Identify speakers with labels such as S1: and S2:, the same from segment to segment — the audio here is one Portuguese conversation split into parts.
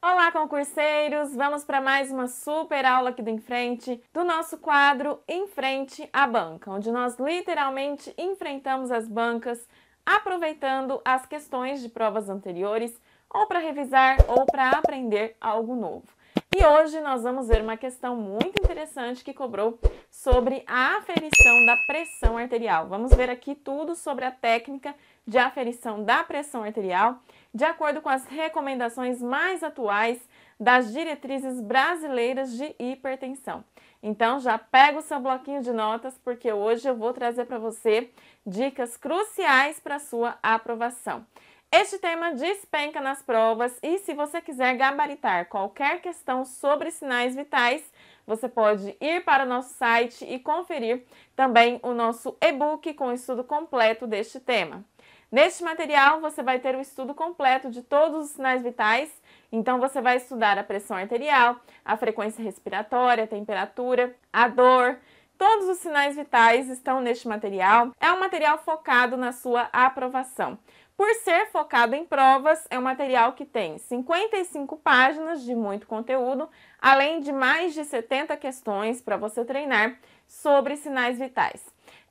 S1: Olá, concurseiros! Vamos para mais uma super aula aqui do Em Frente, do nosso quadro Em Frente à Banca, onde nós literalmente enfrentamos as bancas, aproveitando as questões de provas anteriores, ou para revisar ou para aprender algo novo. E hoje nós vamos ver uma questão muito interessante que cobrou sobre a aferição da pressão arterial. Vamos ver aqui tudo sobre a técnica de aferição da pressão arterial de acordo com as recomendações mais atuais das diretrizes brasileiras de hipertensão. Então já pega o seu bloquinho de notas porque hoje eu vou trazer para você dicas cruciais para sua aprovação. Este tema despenca nas provas e se você quiser gabaritar qualquer questão sobre sinais vitais, você pode ir para o nosso site e conferir também o nosso e-book com o estudo completo deste tema. Neste material, você vai ter o estudo completo de todos os sinais vitais. Então, você vai estudar a pressão arterial, a frequência respiratória, a temperatura, a dor. Todos os sinais vitais estão neste material. É um material focado na sua aprovação. Por ser focado em provas, é um material que tem 55 páginas de muito conteúdo, além de mais de 70 questões para você treinar sobre sinais vitais.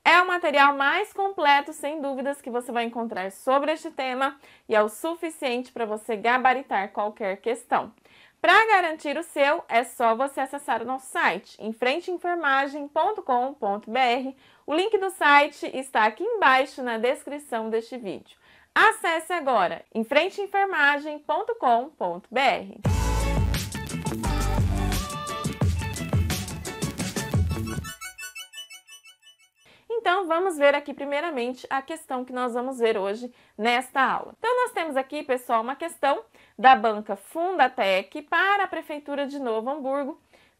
S1: É o material mais completo, sem dúvidas, que você vai encontrar sobre este tema e é o suficiente para você gabaritar qualquer questão. Para garantir o seu, é só você acessar o nosso site, enfrenteenfermagem.com.br. O link do site está aqui embaixo na descrição deste vídeo. Acesse agora enfrenteenfermagem.com.br. Então, vamos ver aqui primeiramente a questão que nós vamos ver hoje nesta aula. Então, nós temos aqui, pessoal, uma questão da banca Fundatec para a Prefeitura de Novo Hamburgo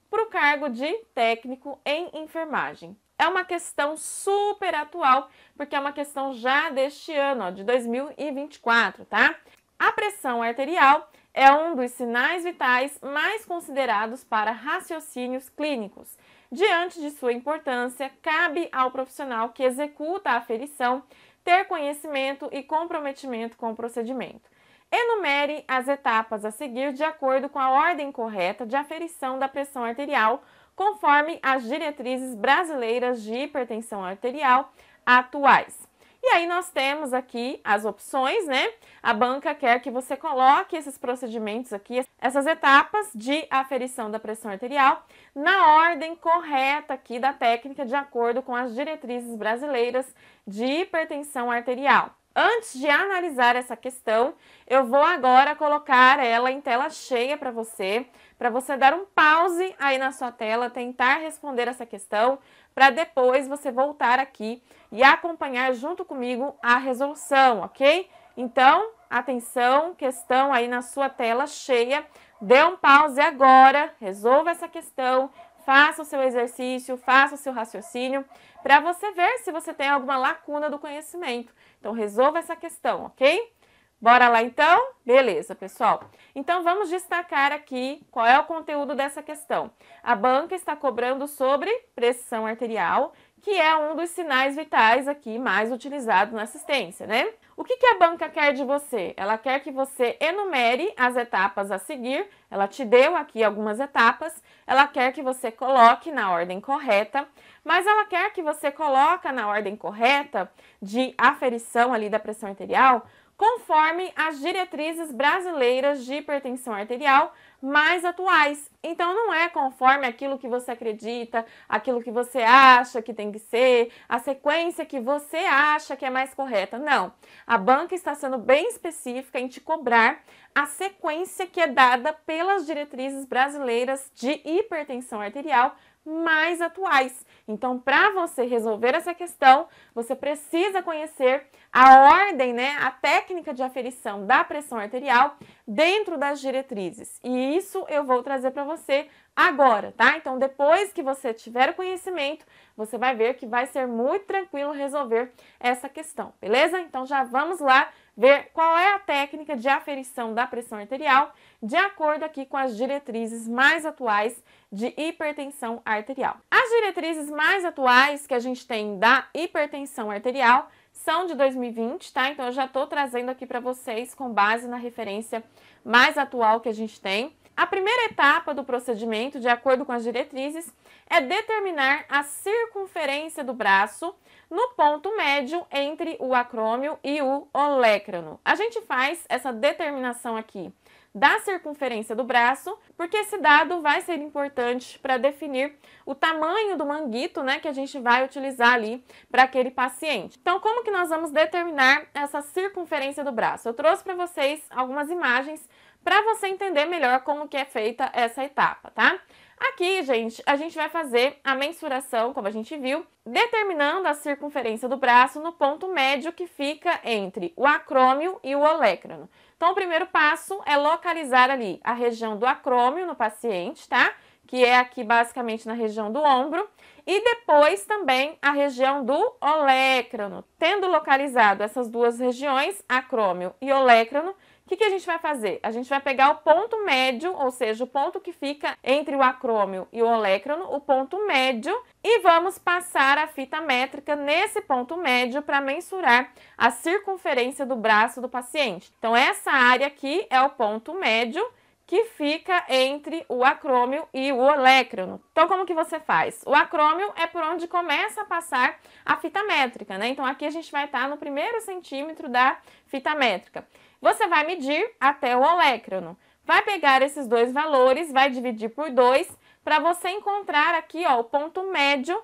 S1: para o cargo de técnico em enfermagem. É uma questão super atual, porque é uma questão já deste ano, ó, de 2024, tá? A pressão arterial é um dos sinais vitais mais considerados para raciocínios clínicos Diante de sua importância, cabe ao profissional que executa a aferição ter conhecimento e comprometimento com o procedimento. Enumere as etapas a seguir de acordo com a ordem correta de aferição da pressão arterial, conforme as diretrizes brasileiras de hipertensão arterial atuais. E aí nós temos aqui as opções, né? A banca quer que você coloque esses procedimentos aqui, essas etapas de aferição da pressão arterial, na ordem correta aqui da técnica, de acordo com as diretrizes brasileiras de hipertensão arterial. Antes de analisar essa questão, eu vou agora colocar ela em tela cheia para você, para você dar um pause aí na sua tela, tentar responder essa questão, para depois você voltar aqui e acompanhar junto comigo a resolução, ok? Então, atenção, questão aí na sua tela cheia. Dê um pause agora, resolva essa questão, faça o seu exercício, faça o seu raciocínio, para você ver se você tem alguma lacuna do conhecimento. Então, resolva essa questão, ok? Bora lá então? Beleza, pessoal. Então vamos destacar aqui qual é o conteúdo dessa questão. A banca está cobrando sobre pressão arterial, que é um dos sinais vitais aqui mais utilizados na assistência, né? O que, que a banca quer de você? Ela quer que você enumere as etapas a seguir, ela te deu aqui algumas etapas, ela quer que você coloque na ordem correta, mas ela quer que você coloque na ordem correta de aferição ali da pressão arterial conforme as diretrizes brasileiras de hipertensão arterial mais atuais. Então não é conforme aquilo que você acredita, aquilo que você acha que tem que ser, a sequência que você acha que é mais correta. Não. A banca está sendo bem específica em te cobrar a sequência que é dada pelas diretrizes brasileiras de hipertensão arterial mais atuais. Então, para você resolver essa questão, você precisa conhecer a ordem, né, a técnica de aferição da pressão arterial dentro das diretrizes. E isso eu vou trazer para você agora, tá? Então, depois que você tiver o conhecimento, você vai ver que vai ser muito tranquilo resolver essa questão, beleza? Então, já vamos lá ver qual é a técnica de aferição da pressão arterial de acordo aqui com as diretrizes mais atuais de hipertensão arterial. As diretrizes mais atuais que a gente tem da hipertensão arterial são de 2020, tá? Então eu já tô trazendo aqui para vocês com base na referência mais atual que a gente tem. A primeira etapa do procedimento, de acordo com as diretrizes, é determinar a circunferência do braço no ponto médio entre o acrômio e o olécrano. A gente faz essa determinação aqui da circunferência do braço, porque esse dado vai ser importante para definir o tamanho do manguito, né, que a gente vai utilizar ali para aquele paciente. Então, como que nós vamos determinar essa circunferência do braço? Eu trouxe para vocês algumas imagens para você entender melhor como que é feita essa etapa, tá? Aqui, gente, a gente vai fazer a mensuração, como a gente viu, determinando a circunferência do braço no ponto médio que fica entre o acrômio e o olécrano. Então, o primeiro passo é localizar ali a região do acrômio no paciente, tá? Que é aqui basicamente na região do ombro, e depois também a região do olécrano. Tendo localizado essas duas regiões, acrômio e olécrano, o que, que, a gente vai fazer? A gente vai pegar o ponto médio, ou seja, o ponto que fica entre o acrômio e o olécrono, o ponto médio, e vamos passar a fita métrica nesse ponto médio para mensurar a circunferência do braço do paciente. Então, essa área aqui é o ponto médio que fica entre o acrômio e o olécrono. Então, como que você faz? O acrômio é por onde começa a passar a fita métrica, né? Então, aqui a gente vai estar no primeiro centímetro da fita métrica. Você vai medir até o olécrono. Vai pegar esses dois valores, vai dividir por dois, para você encontrar aqui ó, o ponto médio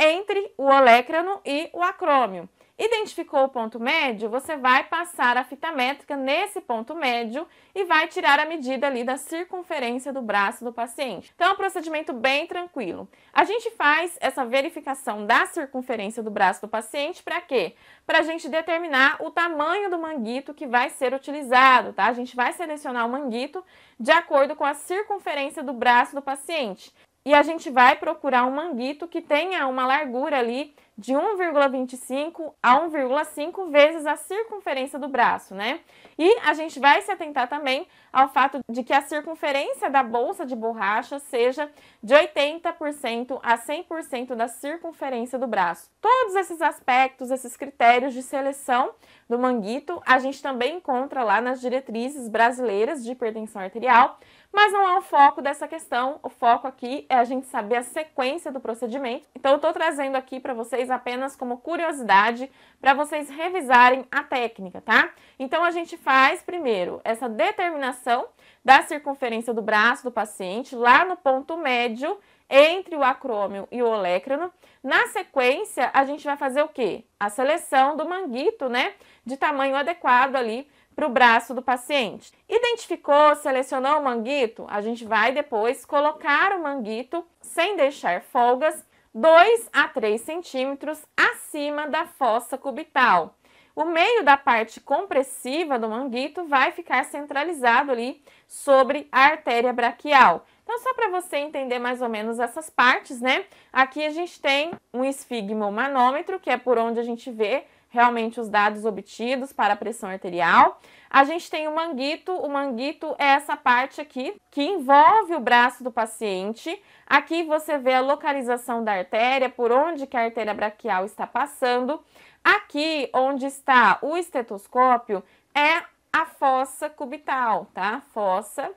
S1: entre o olécrono e o acrômio. Identificou o ponto médio, você vai passar a fita métrica nesse ponto médio e vai tirar a medida ali da circunferência do braço do paciente. Então é um procedimento bem tranquilo. A gente faz essa verificação da circunferência do braço do paciente para quê? Para a gente determinar o tamanho do manguito que vai ser utilizado, tá? A gente vai selecionar o manguito de acordo com a circunferência do braço do paciente. E a gente vai procurar um manguito que tenha uma largura ali de 1,25 a 1,5 vezes a circunferência do braço, né? E a gente vai se atentar também ao fato de que a circunferência da bolsa de borracha seja de 80% a 100% da circunferência do braço. Todos esses aspectos, esses critérios de seleção do manguito, a gente também encontra lá nas diretrizes brasileiras de hipertensão arterial, mas não é o foco dessa questão. O foco aqui é a gente saber a sequência do procedimento. Então eu tô trazendo aqui para vocês apenas como curiosidade para vocês revisarem a técnica, tá? Então a gente faz primeiro essa determinação da circunferência do braço do paciente lá no ponto médio entre o acrômio e o olécrano. Na sequência, a gente vai fazer o quê? A seleção do manguito, né, de tamanho adequado ali para o braço do paciente. Identificou, selecionou o manguito, a gente vai depois colocar o manguito sem deixar folgas 2 a 3 centímetros acima da fossa cubital. O meio da parte compressiva do manguito vai ficar centralizado ali sobre a artéria braquial. Então, só para você entender mais ou menos essas partes, né? Aqui a gente tem um esfigmomanômetro, que é por onde a gente vê realmente os dados obtidos para a pressão arterial. A gente tem o manguito, o manguito é essa parte aqui que envolve o braço do paciente. Aqui você vê a localização da artéria, por onde que a artéria braquial está passando. Aqui onde está o estetoscópio é a fossa cubital, tá? Fossa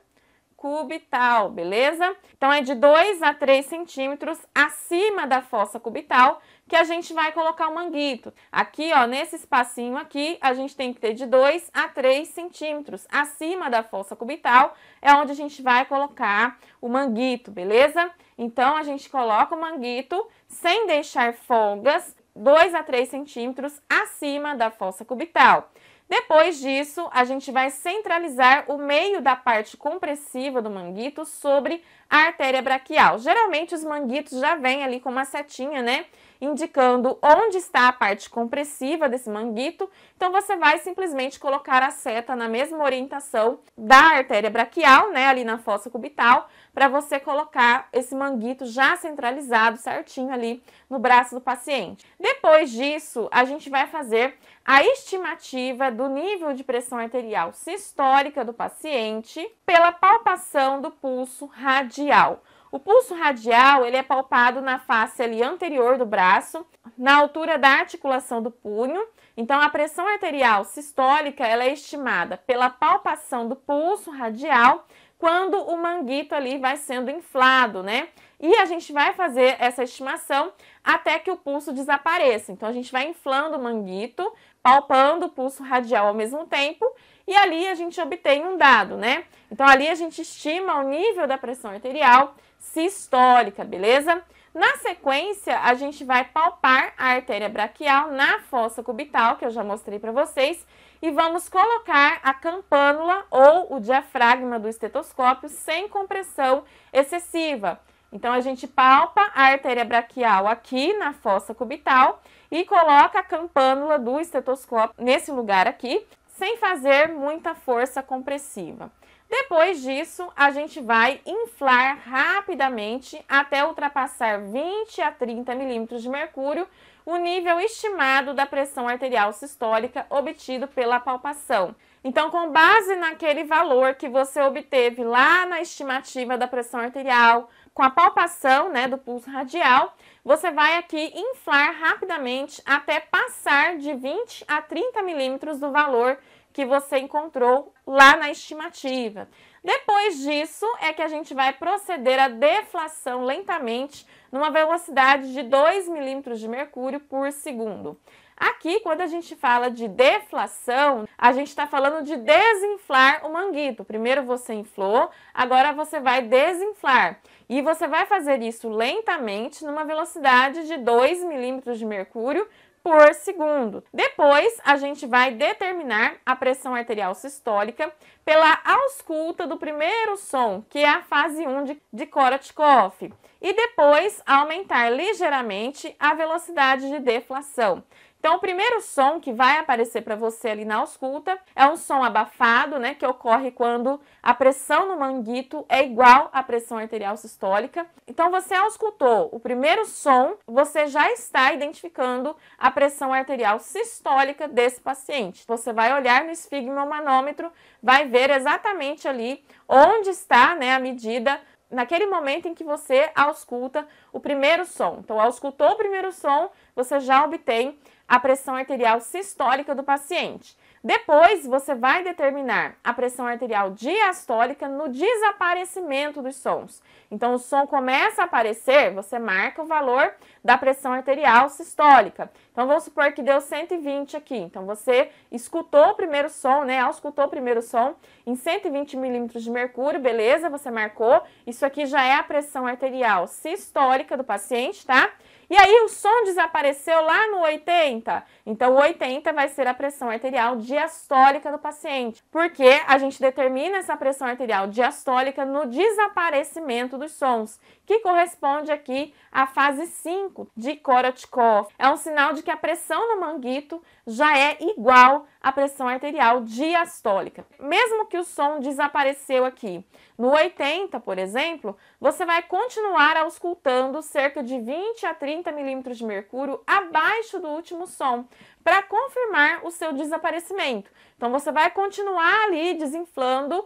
S1: cubital, beleza? Então é de 2 a 3 centímetros acima da fossa cubital que a gente vai colocar o manguito. Aqui, ó, nesse espacinho aqui, a gente tem que ter de 2 a 3 centímetros acima da fossa cubital é onde a gente vai colocar o manguito, beleza? Então a gente coloca o manguito sem deixar folgas 2 a 3 centímetros acima da fossa cubital. Depois disso, a gente vai centralizar o meio da parte compressiva do manguito sobre a artéria braquial. Geralmente os manguitos já vêm ali com uma setinha, né? indicando onde está a parte compressiva desse manguito. Então você vai simplesmente colocar a seta na mesma orientação da artéria braquial, né, ali na fossa cubital, para você colocar esse manguito já centralizado certinho ali no braço do paciente. Depois disso, a gente vai fazer a estimativa do nível de pressão arterial sistólica do paciente pela palpação do pulso radial. O pulso radial ele é palpado na face ali anterior do braço, na altura da articulação do punho. Então, a pressão arterial sistólica ela é estimada pela palpação do pulso radial quando o manguito ali vai sendo inflado, né? E a gente vai fazer essa estimação até que o pulso desapareça. Então, a gente vai inflando o manguito, palpando o pulso radial ao mesmo tempo e ali a gente obtém um dado, né? Então, ali a gente estima o nível da pressão arterial sistólica, beleza? Na sequência, a gente vai palpar a artéria braquial na fossa cubital, que eu já mostrei para vocês, e vamos colocar a campânula ou o diafragma do estetoscópio sem compressão excessiva. Então, a gente palpa a artéria braquial aqui na fossa cubital e coloca a campânula do estetoscópio nesse lugar aqui, sem fazer muita força compressiva. Depois disso, a gente vai inflar rapidamente até ultrapassar 20 a 30 milímetros de mercúrio, o nível estimado da pressão arterial sistólica obtido pela palpação. Então, com base naquele valor que você obteve lá na estimativa da pressão arterial, com a palpação né, do pulso radial, você vai aqui inflar rapidamente até passar de 20 a 30 milímetros do valor que você encontrou lá na estimativa. Depois disso é que a gente vai proceder à deflação lentamente numa velocidade de 2 milímetros de mercúrio por segundo. Aqui, quando a gente fala de deflação, a gente está falando de desinflar o manguito. Primeiro você inflou, agora você vai desinflar. E você vai fazer isso lentamente numa velocidade de 2 milímetros de mercúrio por segundo. Depois, a gente vai determinar a pressão arterial sistólica pela ausculta do primeiro som, que é a fase 1 de, de Korotkoff, e depois aumentar ligeiramente a velocidade de deflação. Então, o primeiro som que vai aparecer para você ali na ausculta é um som abafado, né, que ocorre quando a pressão no manguito é igual à pressão arterial sistólica. Então, você auscultou o primeiro som, você já está identificando a pressão arterial sistólica desse paciente. Você vai olhar no esfigmomanômetro, vai ver exatamente ali onde está, né, a medida naquele momento em que você ausculta o primeiro som. Então, auscultou o primeiro som, você já obtém a pressão arterial sistólica do paciente. Depois, você vai determinar a pressão arterial diastólica no desaparecimento dos sons. Então, o som começa a aparecer, você marca o valor da pressão arterial sistólica. Então, vamos supor que deu 120 aqui. Então, você escutou o primeiro som, né? Auscultou o primeiro som em 120 milímetros de mercúrio, beleza? Você marcou. Isso aqui já é a pressão arterial sistólica do paciente, tá? E aí o som desapareceu lá no 80. Então, o 80 vai ser a pressão arterial diastólica do paciente, porque a gente determina essa pressão arterial diastólica no desaparecimento dos sons que corresponde aqui à fase 5 de Korotkov. É um sinal de que a pressão no manguito já é igual à pressão arterial diastólica. Mesmo que o som desapareceu aqui, no 80, por exemplo, você vai continuar auscultando cerca de 20 a 30 milímetros de mercúrio abaixo do último som, para confirmar o seu desaparecimento. Então você vai continuar ali desinflando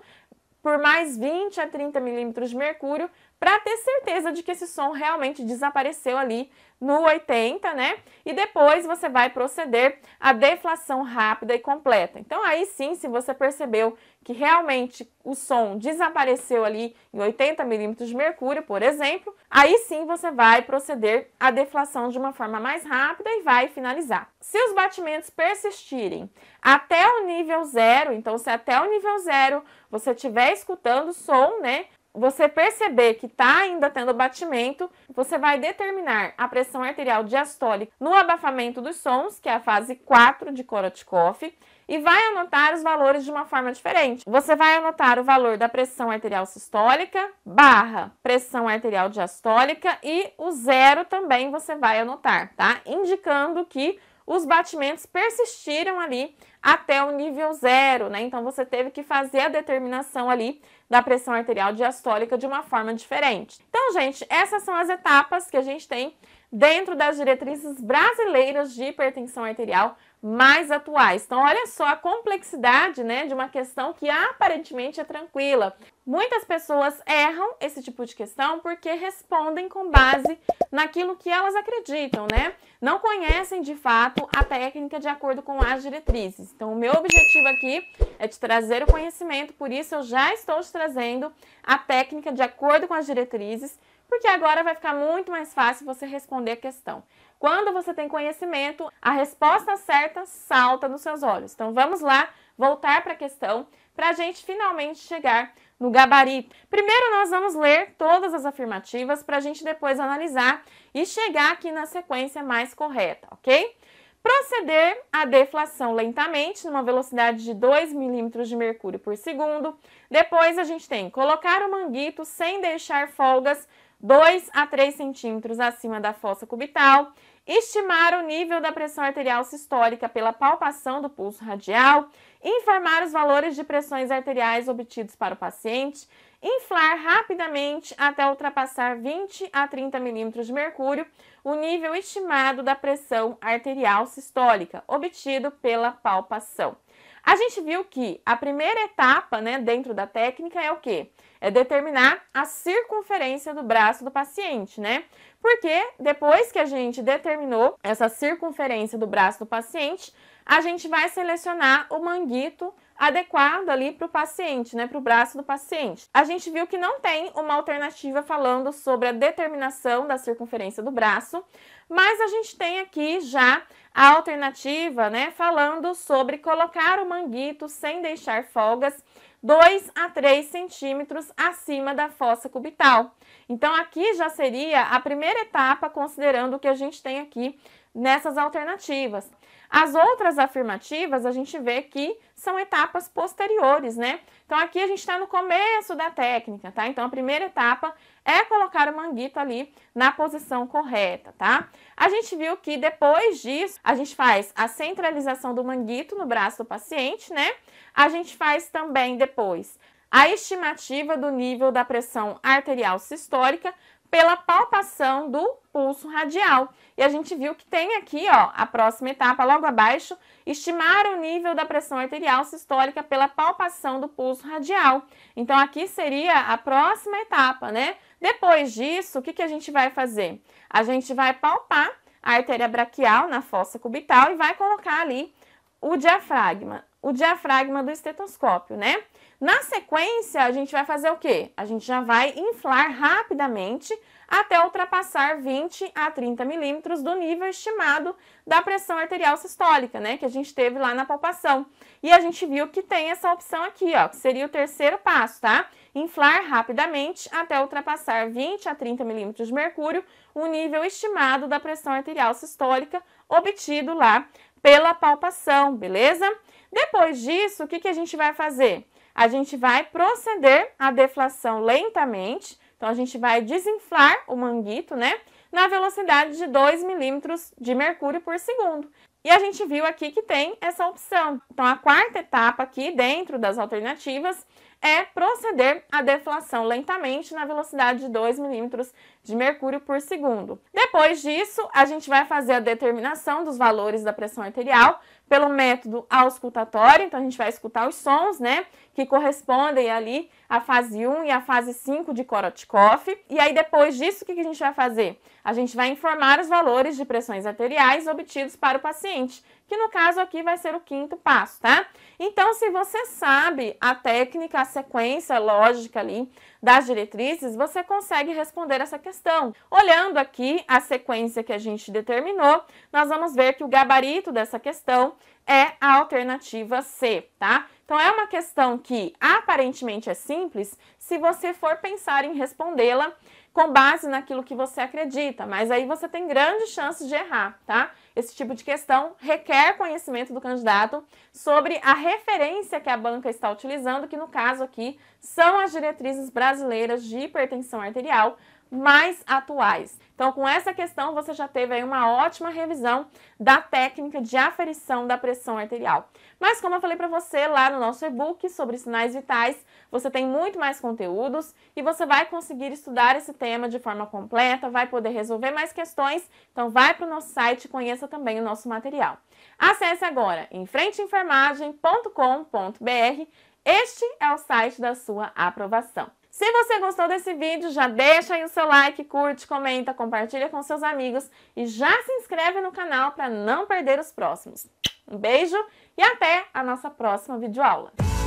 S1: por mais 20 a 30 milímetros de mercúrio para ter certeza de que esse som realmente desapareceu ali no 80, né? E depois você vai proceder à deflação rápida e completa. Então aí sim, se você percebeu que realmente o som desapareceu ali em 80 milímetros de mercúrio, por exemplo, aí sim você vai proceder à deflação de uma forma mais rápida e vai finalizar. Se os batimentos persistirem até o nível zero, então se até o nível zero você estiver escutando som, né? você perceber que está ainda tendo batimento, você vai determinar a pressão arterial diastólica no abafamento dos sons, que é a fase 4 de Korotkoff, e vai anotar os valores de uma forma diferente. Você vai anotar o valor da pressão arterial sistólica, barra pressão arterial diastólica e o zero também você vai anotar, tá? Indicando que os batimentos persistiram ali até o nível zero, né? Então você teve que fazer a determinação ali da pressão arterial diastólica de uma forma diferente. Então, gente, essas são as etapas que a gente tem dentro das diretrizes brasileiras de hipertensão arterial mais atuais. Então, olha só a complexidade né, de uma questão que aparentemente é tranquila. Muitas pessoas erram esse tipo de questão porque respondem com base naquilo que elas acreditam, né? Não conhecem de fato a técnica de acordo com as diretrizes. Então, o meu objetivo aqui é te trazer o conhecimento, por isso eu já estou te trazendo a técnica de acordo com as diretrizes, porque agora vai ficar muito mais fácil você responder a questão. Quando você tem conhecimento, a resposta certa salta nos seus olhos. Então vamos lá voltar para a questão para a gente finalmente chegar no gabarito. Primeiro nós vamos ler todas as afirmativas para a gente depois analisar e chegar aqui na sequência mais correta, ok? Proceder à deflação lentamente, numa velocidade de 2 milímetros de mercúrio por segundo. Depois a gente tem colocar o manguito sem deixar folgas 2 a 3 centímetros acima da fossa cubital estimar o nível da pressão arterial sistólica pela palpação do pulso radial, informar os valores de pressões arteriais obtidos para o paciente, inflar rapidamente até ultrapassar 20 a 30 milímetros de mercúrio o nível estimado da pressão arterial sistólica obtido pela palpação. A gente viu que a primeira etapa, né, dentro da técnica é o quê? É determinar a circunferência do braço do paciente, né? Porque depois que a gente determinou essa circunferência do braço do paciente, a gente vai selecionar o manguito adequado ali para o paciente, né, para o braço do paciente. A gente viu que não tem uma alternativa falando sobre a determinação da circunferência do braço. Mas a gente tem aqui já a alternativa, né, falando sobre colocar o manguito sem deixar folgas 2 a 3 centímetros acima da fossa cubital. Então, aqui já seria a primeira etapa, considerando o que a gente tem aqui nessas alternativas. As outras afirmativas a gente vê que são etapas posteriores, né? Então aqui a gente está no começo da técnica, tá? Então a primeira etapa é colocar o manguito ali na posição correta, tá? A gente viu que depois disso a gente faz a centralização do manguito no braço do paciente, né? A gente faz também depois a estimativa do nível da pressão arterial sistólica pela palpação do pulso radial. E a gente viu que tem aqui, ó, a próxima etapa logo abaixo, estimar o nível da pressão arterial sistólica pela palpação do pulso radial. Então aqui seria a próxima etapa, né? Depois disso, o que, que a gente vai fazer? A gente vai palpar a artéria braquial na fossa cubital e vai colocar ali o diafragma, o diafragma do estetoscópio, né? Na sequência, a gente vai fazer o quê? A gente já vai inflar rapidamente até ultrapassar 20 a 30 milímetros do nível estimado da pressão arterial sistólica, né, que a gente teve lá na palpação. E a gente viu que tem essa opção aqui, ó, que seria o terceiro passo, tá? Inflar rapidamente até ultrapassar 20 a 30 milímetros de mercúrio, o nível estimado da pressão arterial sistólica obtido lá pela palpação, beleza? Depois disso, o que, que a gente vai fazer? A gente vai proceder à deflação lentamente, então, a gente vai desinflar o manguito, né? Na velocidade de 2 milímetros de mercúrio por segundo. E a gente viu aqui que tem essa opção. Então, a quarta etapa aqui, dentro das alternativas, é proceder à deflação lentamente na velocidade de 2 milímetros de mercúrio por segundo. Depois disso, a gente vai fazer a determinação dos valores da pressão arterial pelo método auscultatório, então a gente vai escutar os sons, né, que correspondem ali à fase 1 e à fase 5 de Korotkoff. E aí depois disso, o que a gente vai fazer? A gente vai informar os valores de pressões arteriais obtidos para o paciente, que no caso aqui vai ser o quinto passo, tá? Então, se você sabe a técnica, a sequência lógica ali das diretrizes, você consegue responder essa questão. Olhando aqui a sequência que a gente determinou, nós vamos ver que o gabarito dessa questão é a alternativa C, tá? Então é uma questão que aparentemente é simples se você for pensar em respondê-la com base naquilo que você acredita, mas aí você tem grandes chances de errar, tá? Esse tipo de questão requer conhecimento do candidato sobre a referência que a banca está utilizando, que no caso aqui são as diretrizes brasileiras de hipertensão arterial, mais atuais. Então, com essa questão, você já teve aí uma ótima revisão da técnica de aferição da pressão arterial. Mas, como eu falei para você lá no nosso e-book sobre sinais vitais, você tem muito mais conteúdos e você vai conseguir estudar esse tema de forma completa, vai poder resolver mais questões. Então, vai para o nosso site e conheça também o nosso material. Acesse agora em frenteenfermagem.com.br. Este é o site da sua aprovação. Se você gostou desse vídeo, já deixa aí o seu like, curte, comenta, compartilha com seus amigos e já se inscreve no canal para não perder os próximos. Um beijo e até a nossa próxima videoaula.